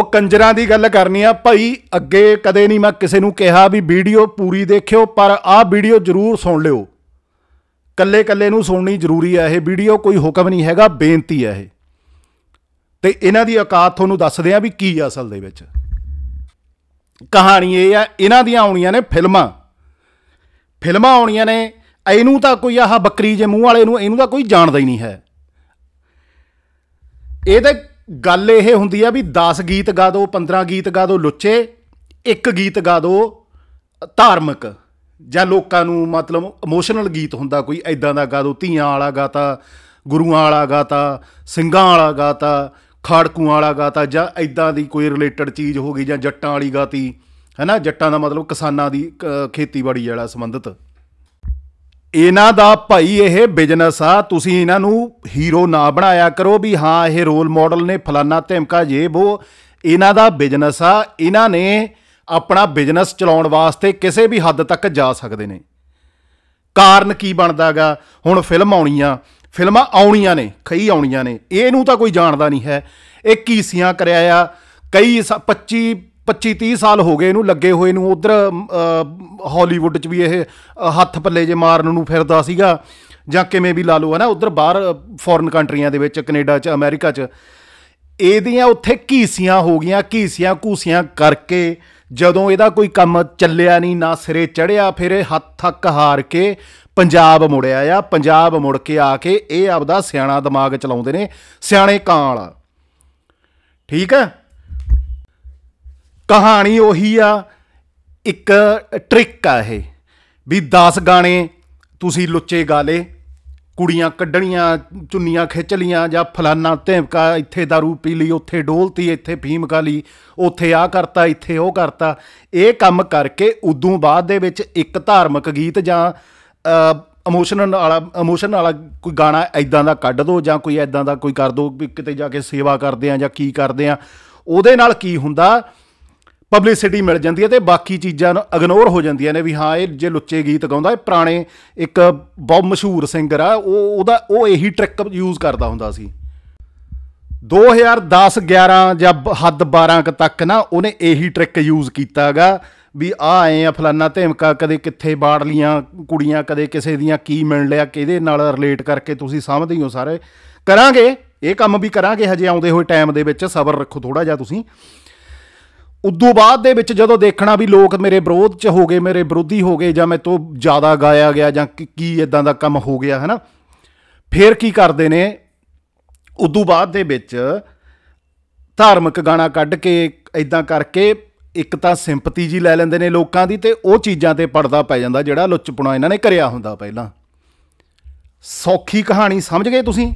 ਉਹ ਕੰਜਰਾਂ ਦੀ ਗੱਲ ਕਰਨੀ ਆ ਭਾਈ ਅੱਗੇ ਕਦੇ ਨਹੀਂ ਮੈਂ ਕਿਸੇ ਨੂੰ ਕਿਹਾ ਵੀ ਵੀਡੀਓ ਪੂਰੀ ਦੇਖਿਓ ਪਰ ਆਹ ਵੀਡੀਓ ਜ਼ਰੂਰ ਸੁਣ ਲਿਓ ਕੱਲੇ ਕੱਲੇ ਨੂੰ ਸੁਣਨੀ ਜ਼ਰੂਰੀ ਆ ਇਹ ਵੀਡੀਓ ਕੋਈ ਹੁਕਮ ਨਹੀਂ ਹੈਗਾ ਬੇਨਤੀ ਆ ਇਹ ਤੇ ਇਹਨਾਂ ਦੀ ਔਕਾਤ ਤੁਹਾਨੂੰ ਦੱਸਦੇ ਆ ਵੀ ਕੀ ਅਸਲ ਦੇ ਵਿੱਚ ਕਹਾਣੀ ਇਹ ਆ ਇਹਨਾਂ ਦੀਆਂ ਆਉਣੀਆਂ ਨੇ ਫਿਲਮਾਂ ਫਿਲਮਾਂ ਆਉਣੀਆਂ ਨੇ ਇਹਨੂੰ ਤਾਂ ਕੋਈ ਆਹ ਬੱਕਰੀ ਜੇ ਮੂੰਹ ਵਾਲੇ ਨੂੰ ਇਹਨੂੰ ਤਾਂ ਕੋਈ ਜਾਣਦਾ ਹੀ ਨਹੀਂ ਹੈ ਇਹਦੇ ਗੱਲ ਇਹ ਹੁੰਦੀ ਆ ਵੀ 10 ਗੀਤ ਗਾ ਦੋ 15 ਗੀਤ ਗਾ ਦੋ ਲੁੱਚੇ ਇੱਕ ਗੀਤ ਗਾ ਦੋ ਧਾਰਮਿਕ ਜਾਂ ਲੋਕਾਂ ਨੂੰ ਮਤਲਬ ਇਮੋਸ਼ਨਲ ਗੀਤ ਹੁੰਦਾ ਕੋਈ ਐਦਾਂ ਦਾ ਗਾ ਦੋ ਧੀਆਂ ਵਾਲਾ ਗਾਤਾ ਗੁਰੂਆਂ ਵਾਲਾ ਗਾਤਾ ਸਿੰਘਾਂ ਵਾਲਾ ਗਾਤਾ ਖਾੜਕੂਆਂ ਵਾਲਾ ਗਾਤਾ ਜਾਂ ਐਦਾਂ ਦੀ ਕੋਈ ਰਿਲੇਟਡ ਚੀਜ਼ ਹੋ ਗਈ ਜਾਂ ਜੱਟਾਂ ਵਾਲੀ ਗਾਤੀ ਹੈਨਾ ਜੱਟਾਂ ਦਾ ਮਤਲਬ ਕਿਸਾਨਾਂ ਦੀ ਖੇਤੀਬਾੜੀ ਵਾਲਾ ਸੰਬੰਧਿਤ ਇਹਨਾਂ ਦਾ ਭਾਈ ਇਹ ਬਿਜ਼ਨਸ ਆ ਤੁਸੀਂ ਇਹਨਾਂ ਨੂੰ ਹੀਰੋ ਨਾ ਬਣਾਇਆ ਕਰੋ ਵੀ ਹਾਂ ਇਹ ਰੋਲ ਮਾਡਲ ਨੇ ਫਲਾਨਾ ਧਮਕਾ ਜੇ ਬੋ ਇਹਨਾਂ ਦਾ ਬਿਜ਼ਨਸ ਆ ਇਹਨਾਂ ਨੇ ਆਪਣਾ ਬਿਜ਼ਨਸ ਚਲਾਉਣ ਵਾਸਤੇ ਕਿਸੇ ਵੀ ਹੱਦ ਤੱਕ ਜਾ ਸਕਦੇ ਨੇ ਕਾਰਨ ਕੀ ਬਣਦਾਗਾ ਹੁਣ ਫਿਲਮ ਆਉਣੀਆਂ ਫਿਲਮਾਂ ਆਉਣੀਆਂ ਨੇ ਕਈ ਆਉਣੀਆਂ ਨੇ ਇਹਨੂੰ ਤਾਂ ਕੋਈ ਜਾਣਦਾ ਨਹੀਂ ਹੈ ਇਹ ਕੀਸੀਆਂ ਕਰਿਆ ਆ ਕਈ 25 25 30 ਸਾਲ ਹੋ ਗਏ ਇਹਨੂੰ ਲੱਗੇ ਹੋਏ ਨੂੰ ਉਧਰ ਹਾਲੀਵੁੱਡ 'ਚ ਵੀ ਇਹ ਹੱਥ ਪੱਲੇ ਜੇ ਮਾਰਨ ਨੂੰ ਫਿਰਦਾ ਸੀਗਾ ਜਾਂ ਕਿਵੇਂ ਵੀ ਲਾ ਲਓ ਹਨਾ ਉਧਰ ਬਾਹਰ ਫੋਰਨ ਕੰਟਰੀਆਂ ਦੇ ਵਿੱਚ ਕੈਨੇਡਾ 'ਚ ਅਮਰੀਕਾ 'ਚ ਇਹਦੀਆਂ ਉੱਥੇ ਕੀਸੀਆਂ ਹੋ ਗਈਆਂ ਕੀਸੀਆਂ ਕੂਸੀਆਂ ਕਰਕੇ ਜਦੋਂ ਇਹਦਾ ਕੋਈ ਕੰਮ ਚੱਲਿਆ ਨਹੀਂ ਨਾ ਸਿਰੇ ਚੜਿਆ ਫਿਰ ਇਹ ਹੱਥ ਹੱਕ ਹਾਰ ਕੇ ਪੰਜਾਬ ਮੁੜਿਆ ਆ ਪੰਜਾਬ ਮੁੜ ਕੇ ਆ ਕੇ ਇਹ ਆਪਦਾ ਸਿਆਣਾ ਦਿਮਾਗ ਚਲਾਉਂਦੇ ਨੇ ਸਿਆਣੇ ਕਾਂ ਵਾਲਾ ਠੀਕ ਹੈ ਕਹਾਣੀ ਉਹੀ ਆ ਇੱਕ ਟ੍ਰਿਕ ਆ ਇਹ ਵੀ 10 ਗਾਣੇ ਤੁਸੀਂ ਲੁੱਚੇ ਗਾਲੇ ਕੁੜੀਆਂ ਕੱਢਣੀਆਂ ਚੁੰਨੀਆਂ ਖਿੱਚ ਲੀਆਂ ਜਾਂ ਫਲਾਨਾ ਧੇਮਕਾ ਇੱਥੇ दारू ਪੀ ਲਈ ਉੱਥੇ ਡੋਲਤੀ ਇੱਥੇ ਭੀਮ ਕਾ ਲਈ ਉੱਥੇ ਆ ਕਰਤਾ ਇੱਥੇ ਉਹ ਕਰਤਾ ਇਹ ਕੰਮ ਕਰਕੇ ਉਦੋਂ ਬਾਅਦ ਦੇ ਵਿੱਚ ਇੱਕ ਧਾਰਮਿਕ ਗੀਤ ਜਾਂ ਇਮੋਸ਼ਨਲ ਵਾਲਾ ਇਮੋਸ਼ਨ ਵਾਲਾ ਕੋਈ ਗਾਣਾ ਐਦਾਂ ਦਾ ਕੱਢ ਦੋ ਜਾਂ ਕੋਈ ਐਦਾਂ ਦਾ ਕੋਈ ਕਰ ਦੋ ਕਿਤੇ ਜਾ ਕੇ ਸੇਵਾ ਕਰਦੇ ਆ ਜਾਂ ਕੀ ਕਰਦੇ ਆ ਉਹਦੇ ਨਾਲ ਕੀ ਹੁੰਦਾ ਪਬਲਿਸਿਟੀ ਮਿਲ ਜਾਂਦੀ ਹੈ ਤੇ ਬਾਕੀ ਚੀਜ਼ਾਂ ਨੂੰ ਇਗਨੋਰ ਹੋ ਜਾਂਦੀਆਂ ਨੇ ਵੀ ਹਾਂ ਇਹ ਜੇ ਲੁੱਚੇ ਗੀਤ ਗਾਉਂਦਾ ਇਹ ਪੁਰਾਣੇ ਇੱਕ ਬਹੁਤ ਮਸ਼ਹੂਰ ਸਿੰਗਰ ਆ ਉਹ ਉਹਦਾ ਉਹ ਇਹੀ ਟ੍ਰਿਕ ਯੂਜ਼ ਕਰਦਾ ਹੁੰਦਾ ਸੀ 2010 11 ਜਾਂ ਹੱਦ 12 ਕ ਤੱਕ ਨਾ ਉਹਨੇ ਇਹੀ ਟ੍ਰਿਕ ਯੂਜ਼ ਕੀਤਾਗਾ ਵੀ ਆ ਐ ਆ ਫਲਾਨਾ ਧਮਕਾ ਕਦੇ ਕਿੱਥੇ ਬਾੜ ਲੀਆਂ ਕੁੜੀਆਂ ਕਦੇ ਕਿਸੇ ਦੀਆਂ ਕੀ ਮਿਲ ਲਿਆ ਕਿਹਦੇ ਨਾਲ ਰਿਲੇਟ ਕਰਕੇ ਤੁਸੀਂ ਸਮਝਦੇ ਹੋ ਸਾਰੇ ਕਰਾਂਗੇ ਇਹ ਕੰਮ ਵੀ ਕਰਾਂਗੇ ਹਜੇ ਆਉਂਦੇ ਹੋਏ ਟਾਈਮ ਦੇ ਵਿੱਚ ਸਬਰ ਰੱਖੋ ਥੋੜਾ ਜਿਹਾ ਤੁਸੀਂ ਉਦੋਂ ਬਾਅਦ ਦੇ ਵਿੱਚ ਜਦੋਂ ਦੇਖਣਾ ਵੀ ਲੋਕ ਮੇਰੇ ਵਿਰੋਧ ਚ ਹੋ ਗਏ ਮੇਰੇ ਵਿਰੋਧੀ ਹੋ ਗਏ ਜਾਂ ਮੈਂ ਤੋਂ ਜ਼ਿਆਦਾ ਗਾਇਆ ਗਿਆ ਜਾਂ ਕੀ ਇਦਾਂ ਦਾ ਕੰਮ ਹੋ ਗਿਆ ਹੈਨਾ ਫੇਰ ਕੀ ਕਰਦੇ ਨੇ ਉਦੋਂ ਬਾਅਦ ਦੇ ਵਿੱਚ ਧਾਰਮਿਕ ਗਾਣਾ ਕੱਢ ਕੇ ਇਦਾਂ ਕਰਕੇ ਇੱਕ ਤਾਂ ਸਿੰਪਥੀ ਜੀ ਲੈ ਲੈਂਦੇ ਨੇ ਲੋਕਾਂ ਦੀ ਤੇ ਉਹ ਚੀਜ਼ਾਂ ਤੇ ਪੜਦਾ ਪੈ ਜਾਂਦਾ ਜਿਹੜਾ ਲੁੱਚਪਣਾ ਇਹਨਾਂ ਨੇ ਕਰਿਆ ਹੁੰਦਾ ਪਹਿਲਾਂ ਸੌਖੀ ਕਹਾਣੀ ਸਮਝ ਗਏ ਤੁਸੀਂ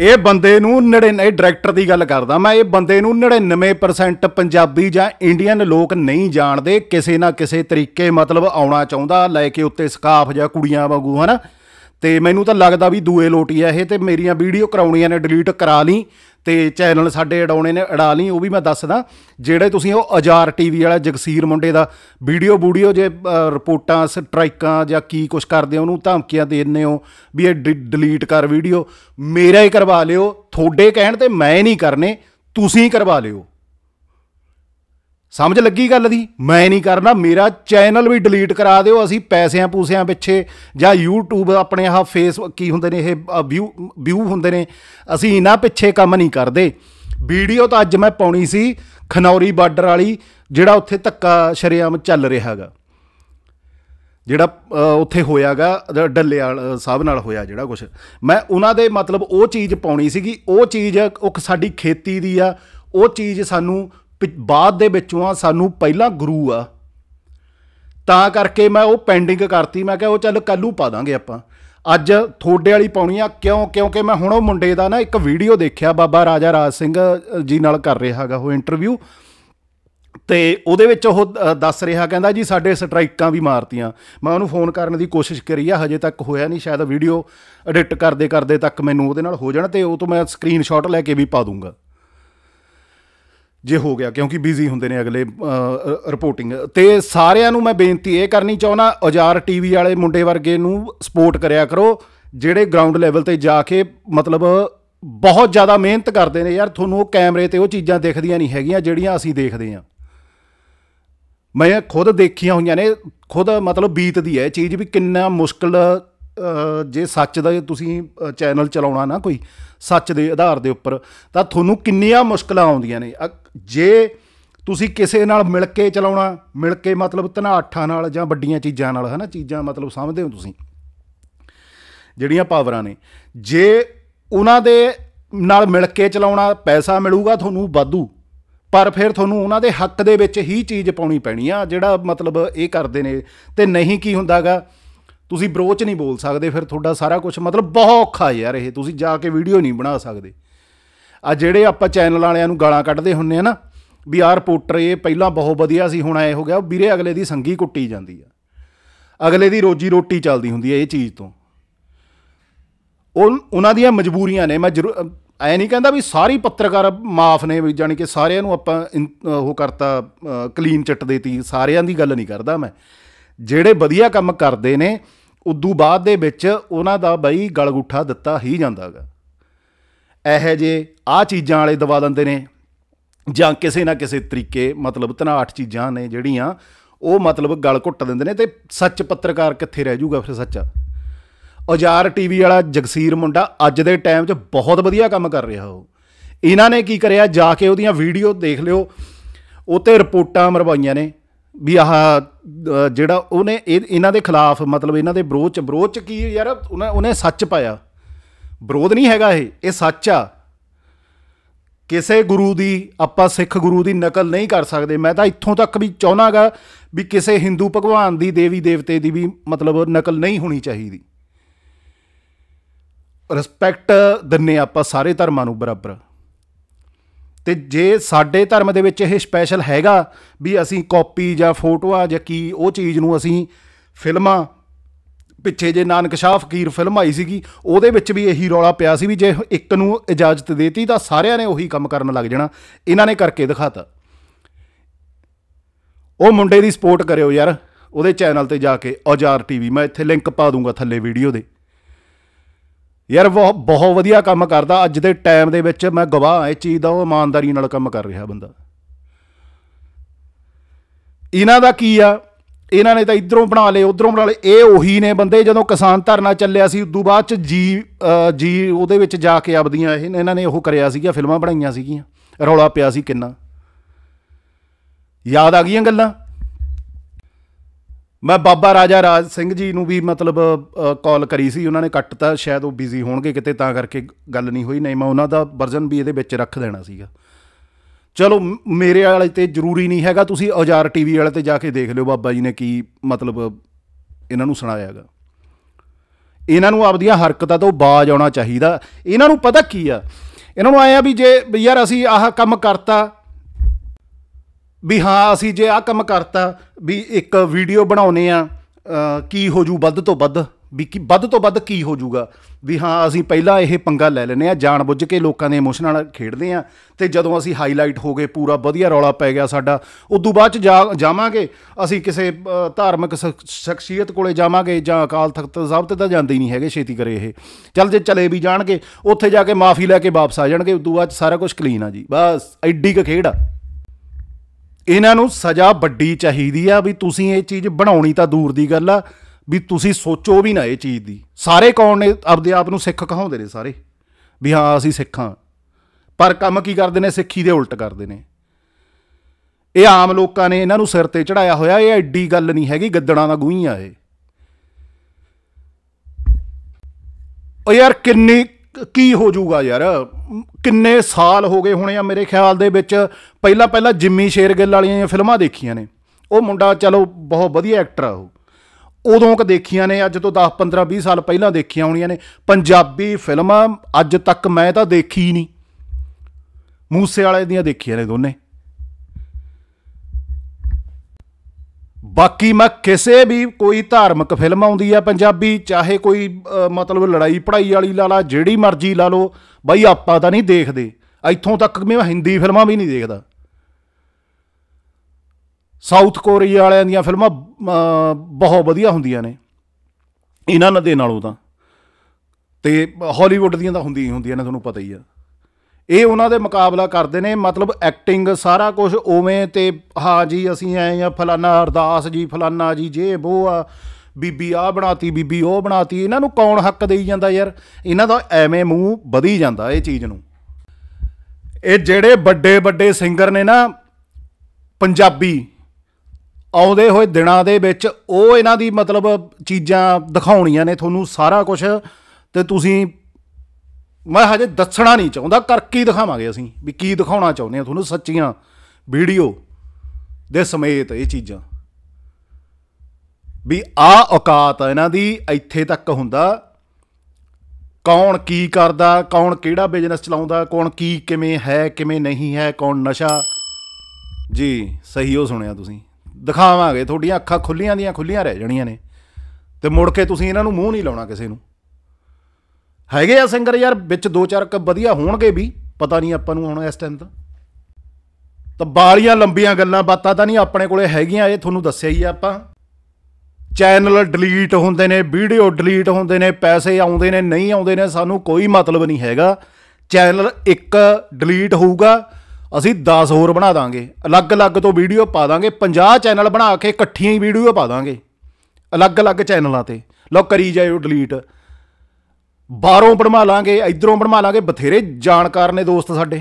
ਇਹ ਬੰਦੇ ਨੂੰ 99 ਡਾਇਰੈਕਟਰ ਦੀ ਗੱਲ ਕਰਦਾ ਮੈਂ ਇਹ ਬੰਦੇ ਨੂੰ 99% ਪੰਜਾਬੀ ਜਾਂ ਇੰਡੀਅਨ ਲੋਕ ਨਹੀਂ ਜਾਣਦੇ ਕਿਸੇ ਨਾ ਕਿਸੇ ਤਰੀਕੇ ਮਤਲਬ ਆਉਣਾ ਚਾਹੁੰਦਾ ਲੈ ਕੇ ਉੱਤੇ ਸਕਾਫ ਜਾਂ ਕੁੜੀਆਂ ਵਾਂਗੂ ਹਨਾ ਤੇ ਮੈਨੂੰ ਤਾਂ ਲੱਗਦਾ ਵੀ ਦੂਏ ਲੋਟੀ ਆ ਇਹ ਤੇ ਮੇਰੀਆਂ ਵੀਡੀਓ ਕਰਾਉਣੀਆਂ ਨੇ ਡਿਲੀਟ ਕਰਾ ਲਈ ਤੇ ਚੈਨਲ ਸਾਡੇ ਅਡਾਉਣੇ ਨੇ ਅੜਾ ਲਈ ਉਹ ਵੀ ਮੈਂ ਦੱਸਦਾ ਜਿਹੜੇ ਤੁਸੀਂ ਉਹ ਅਜਾਰ ਟੀਵੀ ਵਾਲਾ ਜਗਸੀਰ ਮੁੰਡੇ ਦਾ ਵੀਡੀਓ ਵੀਡੀਓ ਜੇ ਰਿਪੋਰਟਾਂ ਸਟ੍ਰਾਈਕਾਂ ਜਾਂ ਕੀ ਕੁਝ ਕਰਦੇ ਉਹਨੂੰ ਧਮਕੀਆਂ ਦੇਣੇ ਹੋ ਵੀ ਇਹ ਡਿਲੀਟ ਕਰ ਵੀਡੀਓ ਮੇਰਾ ਹੀ ਕਰਵਾ ਲਿਓ ਤੁਹਾਡੇ ਕਹਿਣ ਤੇ ਮੈਂ ਨਹੀਂ ਕਰਨੇ ਤੁਸੀਂ ਕਰਵਾ ਲਿਓ ਸਮਝ ਲੱਗੀ ਗੱਲ ਦੀ ਮੈਂ ਨਹੀਂ ਕਰਨਾ ਮੇਰਾ ਚੈਨਲ ਵੀ ਡਿਲੀਟ ਕਰਾ ਦਿਓ ਅਸੀਂ ਪੈਸਿਆਂ ਪੂਸਿਆਂ ਪਿੱਛੇ ਜਾਂ YouTube ਆਪਣੇ ਆਹ ਫੇਸ ਕੀ ਹੁੰਦੇ ਨੇ ਇਹ ਵਿਊ ਵਿਊ ਹੁੰਦੇ ਨੇ ਅਸੀਂ ਇਹਨਾਂ ਪਿੱਛੇ ਕੰਮ ਨਹੀਂ ਕਰਦੇ ਵੀਡੀਓ ਤਾਂ ਅੱਜ ਮੈਂ ਪਾਉਣੀ ਸੀ ਖਨੌਰੀ ਬਾਰਡਰ ਵਾਲੀ ਜਿਹੜਾ ਉੱਥੇ ਧੱਕਾ ਸ਼ਰਿਆਮ ਚੱਲ ਰਿਹਾਗਾ ਜਿਹੜਾ ਉੱਥੇ ਹੋਇਆਗਾ ਵਾਲ ਸਾਹਿਬ ਨਾਲ ਹੋਇਆ ਜਿਹੜਾ ਕੁਝ ਮੈਂ ਉਹਨਾਂ ਦੇ ਮਤਲਬ ਉਹ ਚੀਜ਼ ਪਾਉਣੀ ਸੀਗੀ ਉਹ ਚੀਜ਼ ਉਹ ਸਾਡੀ ਖੇਤੀ ਦੀ ਆ ਉਹ ਚੀਜ਼ ਸਾਨੂੰ ਬਾਅਦ ਦੇ ਵਿੱਚੋਂ ਆ ਸਾਨੂੰ ਪਹਿਲਾਂ ਗੁਰੂ ਆ ਤਾਂ ਕਰਕੇ ਮੈਂ ਉਹ ਪੈਂਡਿੰਗ ਕਰਤੀ ਮੈਂ ਕਿਹਾ ਉਹ ਚੱਲ ਕੱਲੂ ਪਾ ਦਾਂਗੇ ਆਪਾਂ ਅੱਜ ਥੋੜੇ ਵਾਲੀ ਪਾਉਣੀ ਆ ਕਿਉਂ ਕਿਉਂਕਿ ਮੈਂ ਹੁਣ ਉਹ ਮੁੰਡੇ ਦਾ ਨਾ ਇੱਕ ਵੀਡੀਓ ਦੇਖਿਆ ਬਾਬਾ ਰਾਜਾ ਰਾਜ ਸਿੰਘ ਜੀ ਨਾਲ ਕਰ ਰਿਹਾ ਹੈਗਾ ਉਹ ਇੰਟਰਵਿਊ ਤੇ ਉਹਦੇ ਵਿੱਚ ਉਹ ਦੱਸ ਰਿਹਾ ਕਹਿੰਦਾ ਜੀ ਸਾਡੇ ਸਟ੍ਰਾਈਕਾਂ ਵੀ ਮਾਰਤੀਆਂ ਮੈਂ ਉਹਨੂੰ ਫੋਨ ਕਰਨ ਦੀ ਕੋਸ਼ਿਸ਼ ਕਰੀ ਆ ਹਜੇ ਤੱਕ ਹੋਇਆ ਨਹੀਂ ਸ਼ਾਇਦ ਵੀਡੀਓ ਐਡਿਟ ਕਰਦੇ ਕਰਦੇ ਤੱਕ ਮੈਨੂੰ ਉਹਦੇ ਨਾਲ ਹੋ ਜਾਣਾ ਤੇ ਉਹ ਤੋਂ ਮੈਂ ਸਕਰੀਨਸ਼ਾਟ ਲੈ ਕੇ ਵੀ ਪਾ ਦੂੰਗਾ ਜੇ ਹੋ ਗਿਆ ਕਿਉਂਕਿ ਬਿਜ਼ੀ ਹੁੰਦੇ ਨੇ ਅਗਲੇ ਰਿਪੋਰਟਿੰਗ ਤੇ ਸਾਰਿਆਂ ਨੂੰ ਮੈਂ ਬੇਨਤੀ ਇਹ ਕਰਨੀ ਚਾਹਣਾ ਔਜ਼ਾਰ ਟੀਵੀ ਵਾਲੇ ਮੁੰਡੇ ਵਰਗੇ ਨੂੰ ਸਪੋਰਟ ਕਰਿਆ ਕਰੋ ਜਿਹੜੇ ਗਰਾਊਂਡ ਲੈਵਲ ਤੇ ਜਾ ਕੇ ਮਤਲਬ ਬਹੁਤ ਜ਼ਿਆਦਾ ਮਿਹਨਤ ਕਰਦੇ ਨੇ ਯਾਰ ਤੁਹਾਨੂੰ ਉਹ ਕੈਮਰੇ ਤੇ ਉਹ ਚੀਜ਼ਾਂ ਦਿਖਦੀਆਂ ਨਹੀਂ ਹੈਗੀਆਂ ਜਿਹੜੀਆਂ ਅਸੀਂ ਦੇਖਦੇ ਆਂ ਮੈਂ ਖੁਦ ਦੇਖੀਆਂ ਹੋਈਆਂ ਨੇ ਖੁਦ ਮਤਲਬ ਬੀਤਦੀ ਹੈ ਚੀਜ਼ ਵੀ ਕਿੰਨਾ ਮੁਸ਼ਕਲ ਜੇ ਸੱਚ ਦਾ ਤੁਸੀਂ ਚੈਨਲ ਚਲਾਉਣਾ ਨਾ ਕੋਈ ਸੱਚ ਦੇ ਆਧਾਰ ਦੇ ਉੱਪਰ ਤਾਂ ਤੁਹਾਨੂੰ ਕਿੰਨੀਆਂ ਮੁਸ਼ਕਲਾਂ ਆਉਂਦੀਆਂ ਨੇ ਜੇ ਤੁਸੀਂ ਕਿਸੇ ਨਾਲ ਮਿਲ ਕੇ ਚਲਾਉਣਾ ਮਿਲ ਕੇ ਮਤਲਬ ਤਨਾਠਾਂ ਨਾਲ ਜਾਂ ਵੱਡੀਆਂ ਚੀਜ਼ਾਂ ਨਾਲ ਹਨਾ ਚੀਜ਼ਾਂ ਮਤਲਬ ਸਮਝਦੇ ਹੋ ਤੁਸੀਂ ਜਿਹੜੀਆਂ ਪਾਵਰਾਂ ਨੇ ਜੇ ਉਹਨਾਂ ਦੇ ਨਾਲ ਮਿਲ ਕੇ ਚਲਾਉਣਾ ਪੈਸਾ ਮਿਲੂਗਾ ਤੁਹਾਨੂੰ ਵਾਧੂ ਪਰ ਫਿਰ ਤੁਹਾਨੂੰ ਉਹਨਾਂ ਦੇ ਹੱਕ ਦੇ ਵਿੱਚ ਹੀ ਚੀਜ਼ ਪਾਉਣੀ ਪੈਣੀ ਆ ਜਿਹੜਾ ਮਤਲਬ ਇਹ ਕਰਦੇ ਨੇ ਤੇ ਨਹੀਂ ਕੀ ਹੁੰਦਾਗਾ ਤੁਸੀਂ ਬਰੋਚ ਨਹੀਂ ਬੋਲ ਸਕਦੇ ਫਿਰ ਤੁਹਾਡਾ ਸਾਰਾ ਕੁਝ ਮਤਲਬ ਬਹੁਤ ਔਖਾ ਯਾਰ ਇਹ ਤੁਸੀਂ ਜਾ ਕੇ ਵੀਡੀਓ ਨਹੀਂ ਬਣਾ ਸਕਦੇ ਆ ਜਿਹੜੇ ਆਪਾਂ ਚੈਨਲ ਵਾਲਿਆਂ ਨੂੰ ਗਾਲਾਂ ਕੱਢਦੇ ਹੁੰਨੇ ਆ ਨਾ ਵੀ ਆ ਰਿਪੋਰਟਰ ਇਹ ਪਹਿਲਾਂ ਬਹੁਤ ਵਧੀਆ ਸੀ ਹੁਣ ਐ ਹੋ ਗਿਆ ਵੀਰੇ ਅਗਲੇ ਦੀ ਸੰਗੀ ਕੁੱਟੀ ਜਾਂਦੀ ਆ ਅਗਲੇ ਦੀ ਰੋਜੀ ਰੋਟੀ ਚੱਲਦੀ ਹੁੰਦੀ ਆ ਇਹ ਚੀਜ਼ ਤੋਂ ਉਹ ਉਹਨਾਂ ਦੀਆਂ ਮਜਬੂਰੀਆਂ ਨੇ ਮੈਂ ਐ ਨਹੀਂ ਕਹਿੰਦਾ ਵੀ ਸਾਰੀ ਪੱਤਰਕਾਰ ਮਾਫ ਨੇ ਵੀ ਜਾਨੀ ਕਿ ਸਾਰਿਆਂ ਨੂੰ ਆਪਾਂ ਉਹ ਕਰਤਾ ਕਲੀਨ ਚਿੱਟ ਦੇਤੀ ਸਾਰਿਆਂ ਦੀ ਗੱਲ ਨਹੀਂ ਕਰਦਾ ਮੈਂ ਜਿਹੜੇ ਵਧੀਆ ਕੰਮ ਕਰਦੇ ਨੇ ਉਦੋਂ ਬਾਅਦ ਦੇ ਵਿੱਚ ਉਹਨਾਂ ਦਾ ਬਈ ਗਲਗੁੱਠਾ ਦਿੱਤਾ ਹੀ ਜਾਂਦਾਗਾ ਇਹੋ ਜੇ ਆ ਚੀਜ਼ਾਂ ਵਾਲੇ ਦਵਾ ਦਿੰਦੇ ਨੇ ਜਾਂ ਕਿਸੇ ਨਾ ਕਿਸੇ ਤਰੀਕੇ ਮਤਲਬ ਤਨਾ ਅੱਠ ਚੀਜ਼ਾਂ ਨੇ ਜਿਹੜੀਆਂ ਉਹ ਮਤਲਬ ਗਲ ਘੁੱਟ ਦਿੰਦੇ ਨੇ ਤੇ ਸੱਚ ਪੱਤਰਕਾਰ ਕਿੱਥੇ ਰਹਿ ਜਾਊਗਾ ਫਿਰ ਸੱਚਾ ਔਜਾਰ ਟੀਵੀ ਵਾਲਾ ਜਗਸੀਰ ਮੁੰਡਾ ਅੱਜ ਦੇ ਟਾਈਮ 'ਚ ਬਹੁਤ ਵਧੀਆ ਕੰਮ ਕਰ ਰਿਹਾ ਉਹ ਇਹਨਾਂ ਨੇ ਕੀ ਕਰਿਆ ਜਾ ਕੇ ਉਹਦੀਆਂ ਵੀਡੀਓ ਦੇਖ ਲਿਓ ਉਤੇ ਰਿਪੋਰਟਾਂ ਮਰਵਾਈਆਂ ਨੇ ਵੀ ਆਹ ਜਿਹੜਾ ਉਹਨੇ ਇਹਨਾਂ ਦੇ ਖਿਲਾਫ ਮਤਲਬ ਇਹਨਾਂ ਦੇ ਵਿਰੋਧ ਚ ਵਿਰੋਧ ਚ ਕੀ ਯਾਰ ਉਹਨੇ ਉਹਨੇ ਸੱਚ ਪਾਇਆ ਵਿਰੋਧ ਨਹੀਂ ਹੈਗਾ ਇਹ ਇਹ ਸੱਚ ਆ ਕਿਸੇ ਗੁਰੂ ਦੀ ਆਪਾਂ ਸਿੱਖ ਗੁਰੂ ਦੀ ਨਕਲ ਨਹੀਂ ਕਰ ਸਕਦੇ ਮੈਂ ਤਾਂ ਇੱਥੋਂ ਤੱਕ ਵੀ ਚਾਹਨਾਗਾ ਵੀ ਕਿਸੇ ਹਿੰਦੂ ਭਗਵਾਨ ਦੀ ਦੇਵੀ ਦੇਵਤੇ ਦੀ ਵੀ ਮਤਲਬ ਨਕਲ ਨਹੀਂ ਹੋਣੀ ਚਾਹੀਦੀ ਰਿਸਪੈਕਟ ਦਿੰਨੇ ਆਪਾਂ ਸਾਰੇ ਧਰਮਾਂ ਨੂੰ ਬਰਾਬਰ ਤੇ ਜੇ ਸਾਡੇ ਧਰਮ ਦੇ ਵਿੱਚ ਇਹ ਸਪੈਸ਼ਲ ਹੈਗਾ ਵੀ ਅਸੀਂ ਕਾਪੀ ਜਾਂ ਫੋਟੋਆਂ ਜਾਂ ਕੀ ਉਹ ਚੀਜ਼ ਨੂੰ ਅਸੀਂ ਫਿਲਮਾਂ ਪਿੱਛੇ ਜੇ ਨਾਨਕ ਸ਼ਾਹ ਫਕੀਰ ਫਿਲਮ ਆਈ ਸੀਗੀ ਉਹਦੇ ਵਿੱਚ ਵੀ ਇਹੀ ਰੌਲਾ ਪਿਆ ਸੀ ਵੀ ਜੇ ਇੱਕ ਨੂੰ ਇਜਾਜ਼ਤ ਦੇਤੀ ਤਾਂ ਸਾਰਿਆਂ ਨੇ ਉਹੀ ਕੰਮ ਕਰਨ ਲੱਗ ਜਾਣਾ ਇਹਨਾਂ ਨੇ ਕਰਕੇ ਦਿਖਾਤਾ ਉਹ ਮੁੰਡੇ ਦੀ ਸਪੋਰਟ ਕਰਿਓ ਯਾਰ ਉਹਦੇ ਚੈਨਲ ਤੇ ਜਾ ਕੇ ਔਜਾਰ ਟੀਵੀ ਮੈਂ ਇੱਥੇ ਲਿੰਕ ਪਾ ਦੂੰਗਾ ਥੱਲੇ ਵੀਡੀਓ ਦੇ ਯਾਰ ਉਹ ਬਹੁਤ ਵਧੀਆ ਕੰਮ ਕਰਦਾ ਅੱਜ ਦੇ ਟਾਈਮ ਦੇ ਵਿੱਚ ਮੈਂ ਗਵਾਹ ਇਹ ਚੀਜ਼ ਦਾ ਉਹ ਇਮਾਨਦਾਰੀ ਨਾਲ ਕੰਮ ਕਰ ਰਿਹਾ ਬੰਦਾ ਇਹਨਾਂ ਦਾ ਕੀ ਆ ਇਹਨਾਂ ਨੇ ਤਾਂ ਇਧਰੋਂ ਬਣਾ ਲਏ ਉਧਰੋਂ ਬਣਾ ਲਏ ਇਹ ਉਹੀ ਨੇ ਬੰਦੇ ਜਦੋਂ ਕਿਸਾਨ ਧਰਨਾ ਚੱਲਿਆ ਸੀ ਉਦੋਂ ਬਾਅਦ ਚ ਜੀ ਜੀ ਉਹਦੇ ਵਿੱਚ ਜਾ ਕੇ ਆਪਦੀਆਂ ਇਹ ਇਹਨਾਂ ਨੇ ਉਹ ਕਰਿਆ ਸੀਗਾ ਫਿਲਮਾਂ ਬਣਾਈਆਂ ਸੀਗੀਆਂ ਰੌਲਾ ਪਿਆ ਸੀ ਕਿੰਨਾ ਯਾਦ ਆ ਗਈਆਂ ਗੱਲਾਂ ਮੈਂ ਬਾਬਾ ਰਾਜਾ ਰਾਜ ਸਿੰਘ ਜੀ ਨੂੰ ਵੀ ਮਤਲਬ ਕਾਲ ਕਰੀ ਸੀ ਉਹਨਾਂ ਨੇ ਕੱਟਤਾ ਸ਼ਾਇਦ ਉਹ ਬਿਜ਼ੀ ਹੋਣਗੇ ਕਿਤੇ ਤਾਂ ਕਰਕੇ ਗੱਲ ਨਹੀਂ ਹੋਈ ਨਹੀਂ ਮੈਂ ਉਹਨਾਂ ਦਾ ਵਰਜ਼ਨ ਵੀ ਇਹਦੇ ਵਿੱਚ ਰੱਖ ਦੇਣਾ ਸੀਗਾ ਚਲੋ ਮੇਰੇ ਵਾਲੇ ਤੇ ਜ਼ਰੂਰੀ ਨਹੀਂ ਹੈਗਾ ਤੁਸੀਂ ਔਜ਼ਾਰ ਟੀਵੀ ਵਾਲੇ ਤੇ ਜਾ ਕੇ ਦੇਖ ਲਿਓ ਬਾਬਾ ਜੀ ਨੇ ਕੀ ਮਤਲਬ ਇਹਨਾਂ ਨੂੰ ਸੁਣਾਇਆਗਾ ਇਹਨਾਂ ਨੂੰ ਆਪਦੀਆਂ ਹਰਕਤਾਂ ਤੋਂ ਬਾਜ ਆਉਣਾ ਚਾਹੀਦਾ ਇਹਨਾਂ ਨੂੰ ਪਤਾ ਕੀ ਆ ਇਹਨਾਂ ਨੂੰ ਆਇਆ ਵੀ ਜੇ ਯਾਰ ਅਸੀਂ ਆਹ ਕੰਮ ਕਰਤਾ ਵੀ ਹਾਂ ਅਸੀਂ ਜੇ ਆ ਕੰਮ ਕਰਤਾ ਵੀ ਇੱਕ ਵੀਡੀਓ ਬਣਾਉਨੇ ਆ ਕੀ ਹੋ ਜੂ ਵੱਧ ਤੋਂ ਵੱਧ ਵੀ ਕੀ ਵੱਧ ਤੋਂ ਵੱਧ ਕੀ ਹੋ ਜੂਗਾ ਵੀ ਹਾਂ ਅਸੀਂ ਪਹਿਲਾਂ ਇਹ ਪੰਗਾ ਲੈ ਲੈਨੇ ਆ ਜਾਣ ਬੁੱਝ ਕੇ ਲੋਕਾਂ ਦੇ ਇਮੋਸ਼ਨ ਨਾਲ ਖੇਡਦੇ ਆ ਤੇ ਜਦੋਂ ਅਸੀਂ ਹਾਈਲਾਈਟ ਹੋ ਗਏ ਪੂਰਾ ਵਧੀਆ ਰੌਲਾ ਪੈ ਗਿਆ ਸਾਡਾ ਉਦੋਂ ਬਾਅਦ ਚ ਜਾਵਾਂਗੇ ਅਸੀਂ ਕਿਸੇ ਧਾਰਮਿਕ ਸ਼ਖਸੀਅਤ ਕੋਲੇ ਜਾਵਾਂਗੇ ਜਾਂ ਅਕਾਲ ਤਖਤ ਸਾਹਿਬ ਤੇ ਤਾਂ ਜਾਂਦੇ ਹੀ ਨਹੀਂ ਹੈਗੇ ਛੇਤੀ ਕਰੇ ਇਹ ਚੱਲ ਜੇ ਚਲੇ ਵੀ ਜਾਣਗੇ ਉੱਥੇ ਜਾ ਕੇ ਮਾਫੀ ਲੈ ਕੇ ਵਾਪਸ ਆ ਜਾਣਗੇ ਉਦੋਂ ਬਾਅਦ ਸਾਰਾ ਕੁਝ ਕਲੀਨ ਆ ਜੀ ਬਸ ਐਡੀ ਕ ਖੇਡ ਆ ਇਹਨਾਂ ਨੂੰ ਸਜ਼ਾ ਵੱਡੀ ਚਾਹੀਦੀ ਆ ਵੀ ਤੁਸੀਂ ਇਹ ਚੀਜ਼ ਬਣਾਉਣੀ ਤਾਂ ਦੂਰ ਦੀ ਗੱਲ ਆ ਵੀ ਤੁਸੀਂ ਸੋਚੋ ਵੀ ਨਾ ਇਹ ਚੀਜ਼ ਦੀ ਸਾਰੇ ਕੌਣ ਨੇ ਆਪਦੇ ਆਪ ਨੂੰ ਸਿੱਖ ਕਹਾਉਂਦੇ ਨੇ ਸਾਰੇ ਵੀ ਹਾਂ ਅਸੀਂ ਸਿੱਖਾਂ ਪਰ ਕੰਮ ਕੀ ਕਰਦੇ ਨੇ ਸਿੱਖੀ ਦੇ ਉਲਟ ਕਰਦੇ ਨੇ ਇਹ ਆਮ ਲੋਕਾਂ ਨੇ ਇਹਨਾਂ ਨੂੰ ਸਿਰ ਤੇ ਚੜਾਇਆ ਹੋਇਆ ਇਹ ਐਡੀ ਗੱਲ ਨਹੀਂ ਹੈਗੀ ਗੱਦੜਾਂ ਦਾ ਗੂਈ ਆ ਇਹ ਓ ਯਾਰ ਕਿੰਨੀ ਕੀ ਹੋ ਜਾਊਗਾ ਯਾਰ ਕਿੰਨੇ ਸਾਲ ਹੋ ਗਏ ਹੋਣੇ ਆ ਮੇਰੇ ਖਿਆਲ ਦੇ ਵਿੱਚ ਪਹਿਲਾਂ ਪਹਿਲਾਂ ਜਿੰਮੀ ਸ਼ੇਰਗਿੱਲ ਵਾਲੀਆਂ ਫਿਲਮਾਂ ਦੇਖੀਆਂ ਨੇ ਉਹ ਮੁੰਡਾ ਚਲੋ ਬਹੁਤ ਵਧੀਆ ਐਕਟਰ ਆ ਉਹ ਉਦੋਂ ਕ ਦੇਖੀਆਂ ਨੇ ਅੱਜ ਤੋਂ 10 15 20 ਸਾਲ ਪਹਿਲਾਂ ਦੇਖੀਆਂ ਹੋਣੀਆਂ ਨੇ ਪੰਜਾਬੀ ਫਿਲਮਾਂ ਅੱਜ ਤੱਕ ਮੈਂ ਤਾਂ ਦੇਖੀ ਹੀ ਨਹੀਂ ਮੂਸੇ ਵਾਲੇ ਦੀਆਂ ਦੇਖੀਆਂ ਨੇ ਦੋਨੇ ਬਾਕੀ ਮੈਂ ਕਿਸੇ ਵੀ ਕੋਈ ਧਾਰਮਿਕ ਫਿਲਮ ਆਉਂਦੀ ਆ ਪੰਜਾਬੀ ਚਾਹੇ ਕੋਈ ਮਤਲਬ ਲੜਾਈ ਪੜਾਈ ਵਾਲੀ ਲਾ ਲਾ ਜਿਹੜੀ ਮਰਜ਼ੀ ਲਾ ਲਓ ਬਾਈ ਆਪਾਂ ਤਾਂ ਨਹੀਂ ਦੇਖਦੇ ਇੱਥੋਂ ਤੱਕ ਮੈਂ ਹਿੰਦੀ ਫਿਲਮਾਂ ਵੀ ਨਹੀਂ ਦੇਖਦਾ ਸਾਊਥ ਕੋਰੀਆ ਵਾਲਿਆਂ ਦੀਆਂ ਫਿਲਮਾਂ ਬਹੁਤ ਵਧੀਆ ਹੁੰਦੀਆਂ ਨੇ ਇਹਨਾਂ ਦੇ ਨਾਲੋਂ ਤਾਂ ਤੇ ਹਾਲੀਵੁੱਡ ਦੀਆਂ ਤਾਂ ਹੁੰਦੀਆਂ ਹੀ ਹੁੰਦੀਆਂ ਨੇ ਤੁਹਾਨੂੰ ਪਤਾ ਹੀ ਆ ਇਹ ਉਹਨਾਂ ਦੇ ਮੁਕਾਬਲਾ ਕਰਦੇ ਨੇ ਮਤਲਬ ਐਕਟਿੰਗ ਸਾਰਾ ਕੁਝ ਓਵੇਂ ਤੇ ਹਾਂ ਜੀ ਅਸੀਂ ਐ ਆ ਫਲਾਨਾ ਅਰਦਾਸ ਜੀ ਫਲਾਨਾ ਜੀ ਜੇ ਬੋ ਆ ਬੀਬੀ ਆ ਬਣਾਤੀ ਬੀਬੀ ਉਹ ਬਣਾਤੀ ਇਹਨਾਂ ਨੂੰ ਕੌਣ ਹੱਕ ਦੇਈ ਜਾਂਦਾ ਯਾਰ ਇਹਨਾਂ ਦਾ ਐਵੇਂ ਮੂੰਹ ਵਧੀ ਜਾਂਦਾ ਇਹ ਚੀਜ਼ ਨੂੰ ਇਹ ਜਿਹੜੇ ਵੱਡੇ ਵੱਡੇ ਸਿੰਗਰ ਨੇ ਨਾ ਪੰਜਾਬੀ ਆਉਂਦੇ ਹੋਏ ਦਿਨਾਂ ਦੇ ਵਿੱਚ ਉਹ ਇਹਨਾਂ ਦੀ ਮਤਲਬ ਚੀਜ਼ਾਂ ਦਿਖਾਉਣੀਆਂ ਨੇ ਤੁਹਾਨੂੰ ਸਾਰਾ ਕੁਝ ਤੇ ਤੁਸੀਂ ਮੈਂ ਹਜੇ ਦੱਸਣਾ ਨਹੀਂ ਚਾਹੁੰਦਾ ਕਰਕੇ ਦਿਖਾਵਾਂਗੇ ਅਸੀਂ ਵੀ ਕੀ ਦਿਖਾਉਣਾ ਚਾਹੁੰਦੇ ਆ ਤੁਹਾਨੂੰ ਸੱਚੀਆਂ ਵੀਡੀਓ ਦੇ ਸਮੇਤ ਇਹ ਚੀਜ਼ਾਂ ਵੀ ਆ ਔਕਾਤ ਇਹਨਾਂ ਦੀ ਇੱਥੇ ਤੱਕ ਹੁੰਦਾ ਕੌਣ ਕੀ ਕਰਦਾ ਕੌਣ ਕਿਹੜਾ ਬਿਜ਼ਨਸ ਚਲਾਉਂਦਾ ਕੌਣ ਕੀ ਕਿਵੇਂ ਹੈ ਕਿਵੇਂ ਨਹੀਂ ਹੈ ਕੌਣ ਨਸ਼ਾ ਜੀ ਸਹੀ ਉਹ ਸੁਣਿਆ ਤੁਸੀਂ ਦਿਖਾਵਾਂਗੇ ਤੁਹਾਡੀਆਂ ਅੱਖਾਂ ਖੁੱਲੀਆਂ ਦੀਆਂ ਖੁੱਲੀਆਂ ਰਹਿ ਜਾਣੀਆਂ ਨੇ ਤੇ ਮੁੜ ਕੇ ਤੁਸੀਂ ਇਹਨਾਂ ਨੂੰ ਮੂੰਹ ਨਹੀਂ ਲਾਉਣਾ ਕਿਸੇ ਨੂੰ ਹੈਗੇ ਆ ਸਿੰਗਰ ਯਾਰ ਵਿੱਚ ਦੋ ਚਾਰ ਕ ਵਧੀਆ ਹੋਣਗੇ ਵੀ ਪਤਾ ਨਹੀਂ ਆਪਾਂ ਨੂੰ ਹੁਣ ਇਸ ਟਾਈਮ ਤਾਂ ਤਾਂ ਬਾਲੀਆਂ ਲੰਬੀਆਂ ਗੱਲਾਂ ਬਾਤਾਂ ਤਾਂ ਨਹੀਂ ਆਪਣੇ ਕੋਲੇ ਹੈਗੀਆਂ ਇਹ ਤੁਹਾਨੂੰ ਦੱਸਿਆ ਹੀ ਆਪਾਂ ਚੈਨਲ ਡਿਲੀਟ ਹੁੰਦੇ ਨੇ ਵੀਡੀਓ ਡਿਲੀਟ ਹੁੰਦੇ ਨੇ ਪੈਸੇ ਆਉਂਦੇ ਨੇ ਨਹੀਂ ਆਉਂਦੇ ਨੇ ਸਾਨੂੰ ਕੋਈ ਮਤਲਬ ਨਹੀਂ ਹੈਗਾ ਚੈਨਲ ਇੱਕ ਡਿਲੀਟ ਹੋਊਗਾ ਅਸੀਂ 10 ਹੋਰ ਬਣਾ ਦਾਂਗੇ ਅਲੱਗ-ਅਲੱਗ ਤੋਂ ਵੀਡੀਓ ਪਾ ਦਾਂਗੇ 50 ਚੈਨਲ ਬਣਾ ਕੇ ਇਕੱਠੀਆਂ ਹੀ ਵੀਡੀਓ ਪਾ ਦਾਂਗੇ ਅਲੱਗ-ਅਲੱਗ ਚੈਨਲਾਂ ਤੇ ਲੋ ਕਰੀ ਜਾਇਓ ਡਿਲੀਟ ਬਾਹਰੋਂ ਬਣਵਾ ਲਾਂਗੇ ਇਧਰੋਂ ਬਣਵਾ ਲਾਂਗੇ ਬਥੇਰੇ ਜਾਣਕਾਰ ਨੇ ਦੋਸਤ ਸਾਡੇ